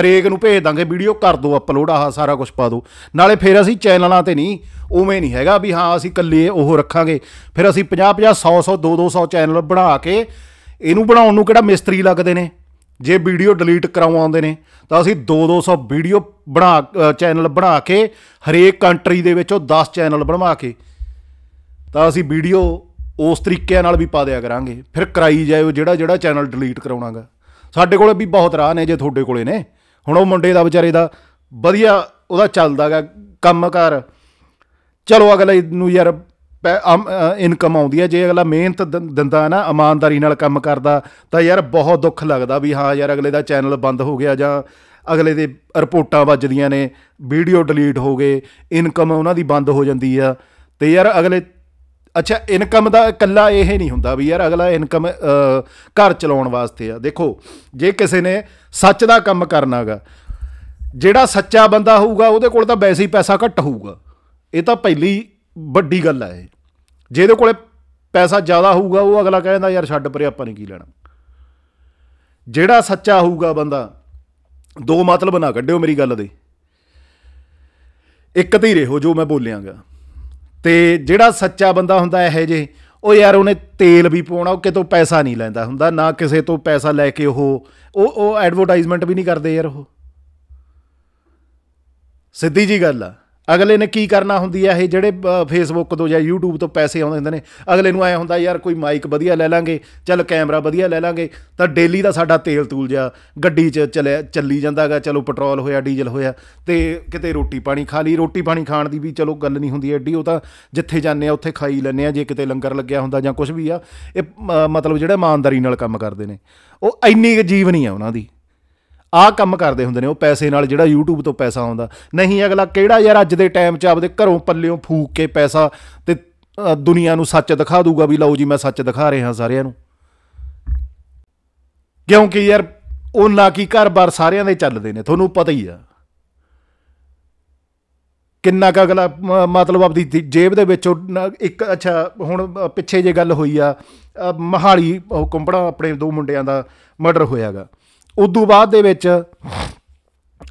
ਹਰੇਕ ਨੂੰ ਭੇਜ ਦਾਂਗੇ ਵੀਡੀਓ ਕਰ ਦੋ ਅਪਲੋਡ ਆਹ ਸਾਰਾ ਕੁਝ ਪਾ ਦੋ ਨਾਲੇ ਫਿਰ ਅਸੀਂ ਚੈਨਲਾਂ ਤੇ ਨਹੀਂ ਉਵੇਂ ਨਹੀਂ ਹੈਗਾ ਵੀ ਹਾਂ ਅਸੀਂ ਇਕੱਲੇ ਉਹ ਰੱਖਾਂਗੇ ਫਿਰ ਅਸੀਂ 50 50 100 100 2 200 ਚੈਨਲ ਬਣਾ ਕੇ ਇਹਨੂੰ ਬਣਾਉਣ ਨੂੰ ਕਿਹੜਾ ਮਿਸਤਰੀ ਲੱਗਦੇ ਨੇ ਜੇ ਵੀਡੀਓ ਡਿਲੀਟ ਕਰਾਉਂਦੇ ਨੇ ਤਾਂ ਅਸੀਂ 2 200 ਵੀਡੀਓ ਬਣਾ ਚੈਨਲ ਬਣਾ ਕੇ ਹਰੇਕ ਕੰਟਰੀ ਦੇ ਵਿੱਚੋਂ 10 ਚੈਨਲ ਬਣਵਾ ਕੇ ਤਾਂ ਅਸੀਂ ਵੀਡੀਓ ਉਸ ਤਰੀਕੇ ਨਾਲ ਵੀ ਪਾ ਦਿਆ ਕਰਾਂਗੇ ਫਿਰ ਕਰਾਈ ਜਾਏ ਜਿਹੜਾ ਜਿਹੜਾ ਚੈਨਲ ਡਿਲੀਟ ਕਰਾਉਣਾਗਾ ਸਾਡੇ ਕੋਲੇ ਵੀ ਬਹੁਤ ਰਾਹ ਨੇ ਜੇ ਤੁਹਾਡੇ ਕੋਲੇ ਨੇ ਹੁਣ ਉਹ ਮੁੰਡੇ ਦਾ ਵਿਚਾਰੇ ਦਾ ਵਧੀਆ ਉਹਦਾ ਚੱਲਦਾਗਾ ਕੰਮਕਾਰ ਚਲੋ ਅਗਲੇ ਨੂੰ ਯਾਰ ਇਨਕਮ ਆਉਂਦੀ ਹੈ ਜੇ ਅਗਲਾ ਮਿਹਨਤ ਦਿੰਦਾ ਨਾ ਇਮਾਨਦਾਰੀ ਨਾਲ ਕੰਮ ਕਰਦਾ ਤਾਂ ਯਾਰ ਬਹੁਤ ਦੁੱਖ ਲੱਗਦਾ ਵੀ ਹਾਂ ਯਾਰ ਅਗਲੇ ਦਾ ਚੈਨਲ ਬੰਦ ਹੋ ਗਿਆ ਜਾਂ ਅਗਲੇ ਦੇ ਰਿਪੋਰਟਾਂ ਵੱਜਦੀਆਂ ਨੇ ਵੀਡੀਓ ਡਿਲੀਟ ਹੋ ਗਏ ਇਨਕਮ ਉਹਨਾਂ ਦੀ ਬੰਦ ਹੋ ਜਾਂਦੀ ਆ ਤੇ ਯਾਰ ਅਗਲੇ ਅੱਛਾ ਇਨਕਮ ਦਾ ਇਕੱਲਾ ਇਹ ਨਹੀਂ ਹੁੰਦਾ ਵੀ ਯਾਰ ਅਗਲਾ ਇਨਕਮ ਘਰ ਚਲਾਉਣ ਵਾਸਤੇ ਆ ਦੇਖੋ ਜੇ ਕਿਸੇ ਨੇ ਸੱਚ ਦਾ ਕੰਮ ਕਰਨਾਗਾ ਜਿਹੜਾ ਸੱਚਾ ਬੰਦਾ ਹੋਊਗਾ ਉਹਦੇ ਕੋਲ ਤਾਂ ਵੈਸੇ ਹੀ ਪੈਸਾ ਘੱਟ ਹੋਊਗਾ ਇਹ ਤਾਂ ਪਹਿਲੀ ਵੱਡੀ ਗੱਲ ਆ ਇਹ ਜਿਹਦੇ ਕੋਲੇ ਪੈਸਾ ਜ਼ਿਆਦਾ ਹੋਊਗਾ ਉਹ ਅਗਲਾ ਕਹਿੰਦਾ ਯਾਰ ਛੱਡ ਪਰੇ ਆਪਾਂ ਨਹੀਂ ਕੀ ਲੈਣਾ ਜਿਹੜਾ ਸੱਚਾ ਹੋਊਗਾ ਬੰਦਾ ਦੋ ਮਤਲਬ ਨਾ ਕੱਢਿਓ ਮੇਰੀ ਗੱਲ ਦੇ ਇੱਕ ਧੀਰੇ ਹੋ ਜੋ ਮੈਂ ਬੋਲਿਆਂਗਾ ਤੇ ਜਿਹੜਾ ਸੱਚਾ ਬੰਦਾ ਹੁੰਦਾ ਇਹ ਜੇ ਉਹ ਯਾਰ ਉਹਨੇ ਤੇਲ ਵੀ ਪਾਉਣਾ ਉਹ ਕਿਤੋਂ ਪੈਸਾ ਨਹੀਂ ਲੈਂਦਾ ਹੁੰਦਾ ਨਾ ਕਿਸੇ ਤੋਂ ਪੈਸਾ ਲੈ ਕੇ ਉਹ ਉਹ ਉਹ ਐਡਵਰਟਾਈਜ਼ਮੈਂਟ ਵੀ ਨਹੀਂ ਕਰਦੇ ਯਾਰ ਉਹ ਸਿੱਧੀ ਜੀ ਗੱਲ ਆ ਅਗਲੇ ਨੇ ਕੀ ਕਰਨਾ ਹੁੰਦੀ ਹੈ ਇਹ ਜਿਹੜੇ ਫੇਸਬੁੱਕ ਤੋਂ ਜਾਂ YouTube ਤੋਂ ਪੈਸੇ ਆਉਂਦੇ ਹੁੰਦੇ ਨੇ ਅਗਲੇ ਨੂੰ ਆਇਆ ਹੁੰਦਾ ਯਾਰ ਕੋਈ ਮਾਈਕ ਵਧੀਆ ਲੈ ਲਾਂਗੇ ਚੱਲ ਕੈਮਰਾ ਵਧੀਆ ਲੈ ਲਾਂਗੇ ਤਾਂ ਡੇਲੀ ਦਾ ਸਾਡਾ ਤੇਲ ਤੂਲ ਜਾ ਗੱਡੀ 'ਚ ਚੱਲਿਆ ਚੱਲੀ ਜਾਂਦਾਗਾ ਚਲੋ ਪੈਟਰੋਲ ਹੋਇਆ ਡੀਜ਼ਲ ਹੋਇਆ ਤੇ ਕਿਤੇ ਰੋਟੀ ਪਾਣੀ ਖਾ ਲਈ ਰੋਟੀ ਪਾਣੀ ਖਾਣ ਦੀ ਵੀ ਚਲੋ ਗੱਲ ਨਹੀਂ ਹੁੰਦੀ ਐਡੀ ਉਹ ਤਾਂ ਜਿੱਥੇ ਜਾਂਦੇ ਆ ਉੱਥੇ ਖਾਈ ਲੈਣੇ ਆ ਜੇ ਕਿਤੇ ਲੰਗਰ ਲੱਗਿਆ ਹੁੰਦਾ ਜਾਂ ਕੁਝ ਵੀ ਆ ਇਹ ਮਤਲਬ ਜਿਹੜਾ ਇਮਾਨਦਾਰੀ ਨਾਲ ਕੰਮ ਕਰਦੇ ਨੇ ਉਹ ਇੰਨੀ ਜੀਵਨੀ ਆ ਉਹਨਾਂ ਦੀ ਆਹ ਕੰਮ ਕਰਦੇ ਹੁੰਦੇ ਨੇ ਉਹ ਪੈਸੇ ਨਾਲ ਜਿਹੜਾ YouTube ਤੋਂ ਪੈਸਾ ਆਉਂਦਾ ਨਹੀਂ ਅਗਲਾ ਕਿਹੜਾ ਯਾਰ ਅੱਜ ਦੇ ਟਾਈਮ 'ਚ ਆਪਦੇ ਘਰੋਂ ਪੱਲਿਓਂ ਫੂਕ ਕੇ ਪੈਸਾ ਤੇ ਦੁਨੀਆ ਨੂੰ ਸੱਚ ਦਿਖਾ ਦੂਗਾ ਵੀ ਲਓ ਜੀ ਮੈਂ ਸੱਚ ਦਿਖਾ ਰਿਹਾ ਸਾਰਿਆਂ ਨੂੰ ਕਿਉਂਕਿ ਯਾਰ ਉਹਨਾਂ ਕੀ ਘਰ-ਬਾਰ ਸਾਰਿਆਂ ਦੇ ਚੱਲਦੇ ਨੇ ਤੁਹਾਨੂੰ ਪਤਾ ਹੀ ਆ ਕਿੰਨਾ ਕ ਅਗਲਾ ਮਤਲਬ ਆਪਦੀ ਜੇਬ ਦੇ ਵਿੱਚ ਇੱਕ ਅੱਛਾ ਹੁਣ ਪਿੱਛੇ ਜੇ ਗੱਲ ਹੋਈ ਆ ਮਹਾਲੀ ਕੁੰਬੜਾ ਆਪਣੇ ਦੋ ਮੁੰਡਿਆਂ ਦਾ ਮਰਡਰ ਹੋਇਆਗਾ ਉਦੋਂ ਬਾਅਦ ਦੇ ਵਿੱਚ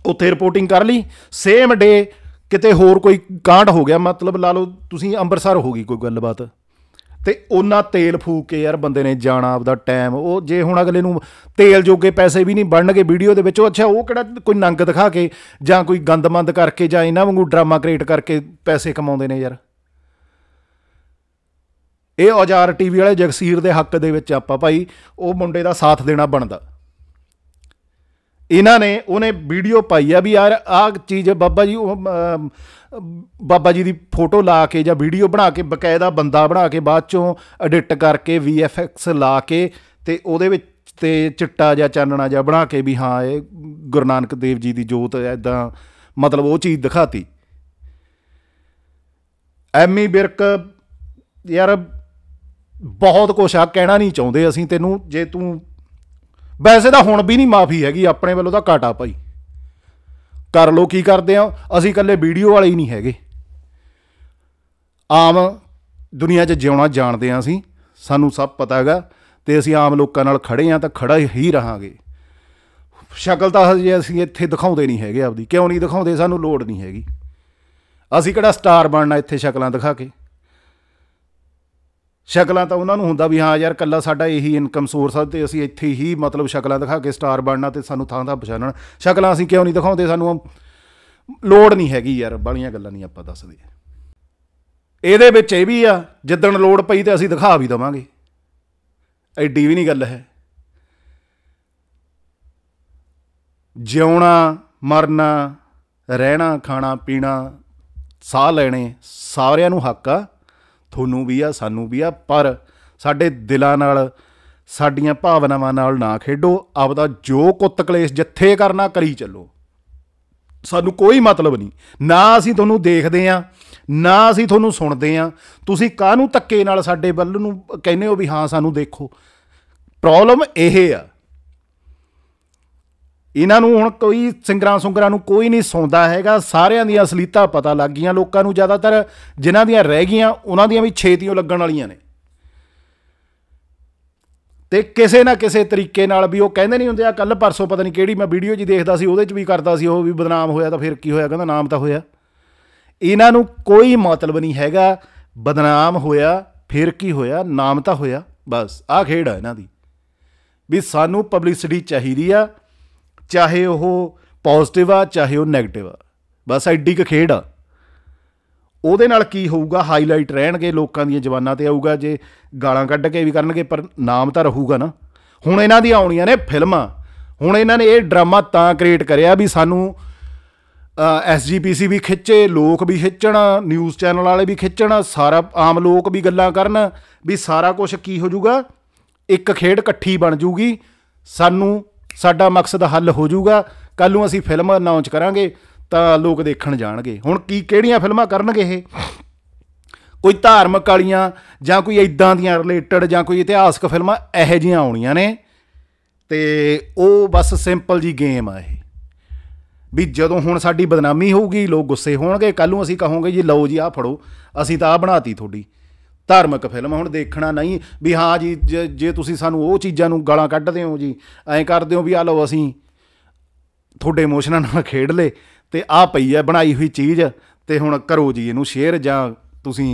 ਉੱਥੇ ਰਿਪੋਰਟਿੰਗ ਕਰ ਲਈ ਸੇਮ ਡੇ ਕਿਤੇ ਹੋਰ ਕੋਈ ਕਾਂਡ ਹੋ ਗਿਆ ਮਤਲਬ ਲਾ ਲਓ ਤੁਸੀਂ ਅੰਮ੍ਰਿਤਸਰ ਹੋ ਗਈ ਕੋਈ ਗੱਲਬਾਤ ਤੇ ਉਹਨਾਂ ਤੇਲ ਫੂਕ ਕੇ ਯਾਰ ਬੰਦੇ ਨੇ ਜਾਣਾ ਆਪਦਾ ਟਾਈਮ ਉਹ ਜੇ ਹੁਣ ਅਗਲੇ ਨੂੰ ਤੇਲ ਜੋਗੇ ਪੈਸੇ ਵੀ ਨਹੀਂ ਬਣਨਗੇ ਵੀਡੀਓ ਦੇ ਵਿੱਚ ਉਹ ਅੱਛਾ ਉਹ ਕਿਹੜਾ ਕੋਈ ਨੰਗ ਦਿਖਾ ਕੇ ਜਾਂ ਕੋਈ ਗੰਦਮੰਦ ਕਰਕੇ ਜਾਂ ਇਹਨਾਂ ਵਾਂਗੂ ਡਰਾਮਾ ਕ੍ਰੀਏਟ ਕਰਕੇ ਪੈਸੇ ਕਮਾਉਂਦੇ ਨੇ ਯਾਰ ਇਹ ਔਜ਼ਾਰ ਟੀਵੀ ਵਾਲੇ ਜਗਸੀਰ ਦੇ ਹੱਕ ਦੇ ਵਿੱਚ ਆਪਾਂ ਭਾਈ ਉਹ ਮੁੰਡੇ ਦਾ ਸਾਥ ਦੇਣਾ ਬਣਦਾ ਇਹਨਾਂ ਨੇ ਉਹਨੇ ਵੀਡੀਓ ਪਾਈ ਆ ਵੀ ਯਾਰ ਆਹ ਚੀਜ਼ ਬਾਬਾ ਜੀ ਬਾਬਾ ਜੀ ਦੀ ਫੋਟੋ ਲਾ ਕੇ ਜਾਂ ਵੀਡੀਓ ਬਣਾ ਕੇ ਬਕਾਇਦਾ ਬੰਦਾ ਬਣਾ ਕੇ ਬਾਅਦ ਚੋਂ ਐਡਿਟ ਕਰਕੇ ਐਕਸ ਲਾ ਕੇ ਤੇ ਉਹਦੇ ਵਿੱਚ ਤੇ ਚਿੱਟਾ ਜਾਂ ਚਾਨਣਾ ਜਾਂ ਬਣਾ ਕੇ ਵੀ ਹਾਂ ਇਹ ਗੁਰੂ ਨਾਨਕ ਦੇਵ ਜੀ ਦੀ ਜੋਤ ਐਦਾਂ ਮਤਲਬ ਉਹ ਚੀਜ਼ ਦਿਖਾਤੀ ਐਮੀ ਬਿਰਕ ਯਾਰ ਬਹੁਤ ਕੁਛ ਆ ਕਹਿਣਾ ਨਹੀਂ ਚਾਹੁੰਦੇ ਅਸੀਂ ਤੈਨੂੰ ਜੇ ਤੂੰ ਵੈਸੇ ਤਾਂ ਹੁਣ ਵੀ ਨਹੀਂ ਮਾਫੀ ਹੈਗੀ ਆਪਣੇ ਵੱਲੋਂ ਤਾਂ ਘਾਟਾ ਭਾਈ ਕਰ ਲੋ ਕੀ ਕਰਦੇ ਆ ਅਸੀਂ ਇਕੱਲੇ ਵੀਡੀਓ ਵਾਲੇ ਹੀ ਨਹੀਂ ਹੈਗੇ ਆਮ ਦੁਨੀਆ 'ਚ ਜਿਉਣਾ ਜਾਣਦੇ ਆ ਅਸੀਂ ਸਾਨੂੰ ਸਭ ਪਤਾ ਹੈਗਾ ਤੇ ਅਸੀਂ ਆਮ ਲੋਕਾਂ ਨਾਲ ਖੜੇ ਆ ਤਾਂ ਖੜਾ ਹੀ ਰਹਾਂਗੇ ਸ਼ਕਲ ਤਾਂ ਅਸੀਂ ਅਸੀਂ ਇੱਥੇ ਦਿਖਾਉਂਦੇ ਨਹੀਂ ਹੈਗੇ ਆਪਦੀ ਕਿਉਂ ਨਹੀਂ ਦਿਖਾਉਂਦੇ ਸਾਨੂੰ ਲੋੜ ਨਹੀਂ ਹੈਗੀ ਅਸੀਂ ਕਿਹੜਾ ਸਟਾਰ ਬਣਨਾ ਇੱਥੇ ਸ਼ਕਲਾਂ ਦਿਖਾ ਕੇ ਸ਼ਕਲਾਂ ਤਾਂ ਉਹਨਾਂ ਨੂੰ ਹੁੰਦਾ ਵੀ ਹਾਂ ਯਾਰ ਕੱਲਾ ਸਾਡਾ ਇਹੀ ਇਨਕਮ ਸੋਰਸ ਆ ਤੇ ਅਸੀਂ ਇੱਥੇ ਹੀ ਮਤਲਬ ਸ਼ਕਲਾਂ ਦਿਖਾ ਕੇ ਸਟਾਰ ਬਣਨਾ ਤੇ ਸਾਨੂੰ ਥਾਂ ਦਾ ਪਛਾਣਨ ਸ਼ਕਲਾਂ ਅਸੀਂ ਕਿਉਂ ਨਹੀਂ ਦਿਖਾਉਂਦੇ ਸਾਨੂੰ ਲੋੜ ਨਹੀਂ ਹੈਗੀ ਯਾਰ ਬਾਲੀਆਂ ਗੱਲਾਂ ਨਹੀਂ ਆਪਾਂ ਦੱਸਦੇ ਇਹਦੇ ਵਿੱਚ ਇਹ ਵੀ ਆ ਜਿੱਦਣ ਲੋੜ ਪਈ ਤੇ ਅਸੀਂ ਦਿਖਾ ਵੀ ਦਵਾਂਗੇ ਐਡੀ ਵੀ ਨਹੀਂ ਗੱਲ ਹੈ ਜਿਉਣਾ ਮਰਨਾ ਰਹਿਣਾ ਖਾਣਾ ਪੀਣਾ ਸਾਹ ਲੈਣੇ ਸਾਰਿਆਂ ਨੂੰ ਹੱਕ ਆ ਤੁਹਾਨੂੰ ਵੀ ਆ ਸਾਨੂੰ ਵੀ ਆ ਪਰ ਸਾਡੇ ਦਿਲਾਂ ਨਾਲ ਸਾਡੀਆਂ ਭਾਵਨਾਵਾਂ ਨਾਲ ਨਾ ਖੇਡੋ ਆਪਦਾ ਜੋ ਕੁੱਤ ਕਲੇਸ਼ ਜਿੱਥੇ ਕਰਨਾ ਕਰੀ ਚੱਲੋ ਸਾਨੂੰ ਕੋਈ ਮਤਲਬ ਨਹੀਂ ਨਾ ਅਸੀਂ ਤੁਹਾਨੂੰ ਦੇਖਦੇ ਆ ਨਾ ਅਸੀਂ ਤੁਹਾਨੂੰ ਸੁਣਦੇ ਆ ਤੁਸੀਂ ਕਾਹਨੂੰ ਤੱਕੇ ਨਾਲ ਸਾਡੇ ਵੱਲ ਨੂੰ ਕਹਿੰਦੇ ਹੋ ਵੀ ਹਾਂ ਸਾਨੂੰ ਦੇਖੋ ਪ੍ਰੋਬਲਮ ਇਹ ਆ ਇਹਨਾਂ ਨੂੰ ਹੁਣ ਕੋਈ ਸਿੰਗਰਾਂ ਸੁੰਗਰਾਂ ਨੂੰ ਕੋਈ ਨਹੀਂ ਸੌਂਦਾ ਹੈਗਾ ਸਾਰਿਆਂ ਦੀਆਂ ਅਸਲੀਤਾ ਪਤਾ ਲੱਗ ਗਈਆਂ ਲੋਕਾਂ ਨੂੰ ਜ਼ਿਆਦਾਤਰ ਜਿਨ੍ਹਾਂ ਦੀਆਂ ਰਹਿ ਗਈਆਂ ਉਹਨਾਂ ਦੀਆਂ ਵੀ ਛੇਤੀਆਂ ਲੱਗਣ ਵਾਲੀਆਂ ਨੇ ਤੇ ਕਿਸੇ ਨਾ ਕਿਸੇ ਤਰੀਕੇ ਨਾਲ ਵੀ ਉਹ ਕਹਿੰਦੇ ਨਹੀਂ ਹੁੰਦੇ ਆ ਕੱਲ ਪਰਸੋਂ ਪਤਾ ਨਹੀਂ ਕਿਹੜੀ ਮੈਂ ਵੀਡੀਓ ਜੀ ਦੇਖਦਾ ਸੀ ਉਹਦੇ 'ਚ ਵੀ ਕਰਦਾ ਸੀ ਉਹ ਵੀ ਬਦਨਾਮ ਹੋਇਆ ਤਾਂ ਫਿਰ ਕੀ ਹੋਇਆ ਕਹਿੰਦਾ ਨਾਮ ਤਾਂ ਹੋਇਆ ਇਹਨਾਂ ਨੂੰ ਕੋਈ ਮਤਲਬ ਨਹੀਂ ਹੈਗਾ ਬਦਨਾਮ ਹੋਇਆ ਫਿਰ ਕੀ ਹੋਇਆ ਨਾਮ ਤਾਂ ਹੋਇਆ ਬਸ ਆ ਖੇਡ ਆ ਇਹਨਾਂ ਦੀ ਵੀ ਸਾਨੂੰ ਪਬਲਿਸਿਟੀ ਚਾਹੀਦੀ ਆ ਚਾਹੇ ਉਹ ਪੋਜ਼ਿਟਿਵ ਆ ਚਾਹੇ ਉਹ ਨੈਗੇਟਿਵ ਆ ਬਸ ਐਡੀ ਕ ਖੇਡ ਆ ਉਹਦੇ ਨਾਲ ਕੀ ਹੋਊਗਾ ਹਾਈਲਾਈਟ ਰਹਿਣਗੇ ਲੋਕਾਂ ਦੀਆਂ ਜਵਾਨਾਂ ਤੇ ਆਊਗਾ ਜੇ ਗਾਲਾਂ ਕੱਢ ਕੇ ਵੀ ਕਰਨਗੇ ਪਰ ਨਾਮ ਤਾਂ ਰਹੂਗਾ ਨਾ ਹੁਣ ਇਹਨਾਂ ਦੀ ਆਉਣੀਆਂ ਨੇ ਫਿਲਮਾਂ ਹੁਣ ਇਹਨਾਂ ਨੇ ਇਹ ਡਰਾਮਾ ਤਾਂ ਕ੍ਰੀਏਟ ਕਰਿਆ ਵੀ ਸਾਨੂੰ ਐਸਜੀਪੀਸੀ ਵੀ ਖਿੱਚੇ ਲੋਕ ਵੀ ਖਿੱਚਣ ਨਿਊਜ਼ ਚੈਨਲ ਵਾਲੇ ਵੀ ਖਿੱਚਣ ਸਾਰਾ ਆਮ ਲੋਕ ਵੀ ਗੱਲਾਂ ਕਰਨ ਵੀ ਸਾਰਾ ਕੁਝ ਕੀ ਹੋ ਜਾਊਗਾ ਇੱਕ ਖੇਡ ਇਕੱਠੀ ਬਣ ਜੂਗੀ ਸਾਨੂੰ ਸਾਡਾ ਮਕਸਦ ਹੱਲ ਹੋ ਜਾਊਗਾ ਕੱਲ ਨੂੰ ਅਸੀਂ ਫਿਲਮ ਅਨਾਉਂਸ ਕਰਾਂਗੇ ਤਾਂ ਲੋਕ ਦੇਖਣ ਜਾਣਗੇ ਹੁਣ ਕੀ ਕਿਹੜੀਆਂ ਫਿਲਮਾਂ ਕਰਨਗੇ ਇਹ ਕੋਈ ਧਾਰਮਿਕ ਵਾਲੀਆਂ ਜਾਂ ਕੋਈ ਇਦਾਂ ਦੀਆਂ ਰਿਲੇਟਡ ਜਾਂ ਕੋਈ ਇਤਿਹਾਸਕ ਫਿਲਮਾਂ ਇਹੋ ਜੀਆਂ ਆਉਣੀਆਂ ਨੇ ਤੇ ਉਹ ਬਸ ਸਿੰਪਲ ਜੀ ਗੇਮ ਆ ਇਹ ਵੀ ਜਦੋਂ ਹੁਣ ਸਾਡੀ ਬਦਨਾਮੀ ਹੋਊਗੀ ਲੋਕ ਗੁੱਸੇ ਹੋਣਗੇ ਕੱਲ ਨੂੰ ਅਸੀਂ ਕਹੋਗੇ ਜੀ ਲਓ ਜੀ ਆਹ ਫੜੋ ਅਸੀਂ ਤਾਂ ਆ ਬਣਾਤੀ ਤੁਹਾਡੀ ਧਾਰਮਿਕ ਫਿਲਮ ਹੁਣ ਦੇਖਣਾ ਨਹੀਂ ਵੀ ਹਾਂ ਜੀ ਜੇ ਤੁਸੀਂ ਸਾਨੂੰ ਉਹ ਚੀਜ਼ਾਂ ਨੂੰ ਗਾਲਾਂ ਕੱਢਦੇ ਹੋ ਜੀ ਐਂ ਕਰਦੇ ਹੋ ਵੀ ਆ ਲਓ ਅਸੀਂ ਤੁਹਾਡੇ ਇਮੋਸ਼ਨਾਂ ਨਾਲ ਖੇਡ ਲੇ ਤੇ ਆ ਪਈ ਹੈ ਬਣਾਈ ਹੋਈ ਚੀਜ਼ ਤੇ ਹੁਣ ਕਰੋ ਜੀ ਇਹਨੂੰ ਸ਼ੇਅਰ ਜਾਂ ਤੁਸੀਂ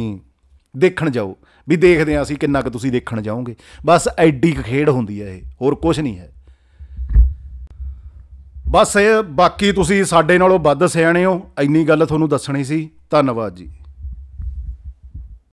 ਦੇਖਣ ਜਾਓ ਵੀ ਦੇਖਦੇ ਆ ਅਸੀਂ ਕਿੰਨਾ ਕੁ ਤੁਸੀਂ ਦੇਖਣ ਜਾਓਗੇ ਬਸ ਐਡੀ ਖੇਡ ਹੁੰਦੀ ਹੈ ਇਹ ਹੋਰ ਕੁਝ ਨਹੀਂ ਹੈ ਬਸ ਇਹ ਬਾਕੀ ਤੁਸੀਂ ਸਾਡੇ ਨਾਲੋਂ ਵੱਧ ਸਿਆਣੇ ਹੋ ਇੰਨੀ ਗੱਲ ਤੁਹਾਨੂੰ ਦੱਸਣੀ ਸੀ ਧੰਨਵਾਦ ਜੀ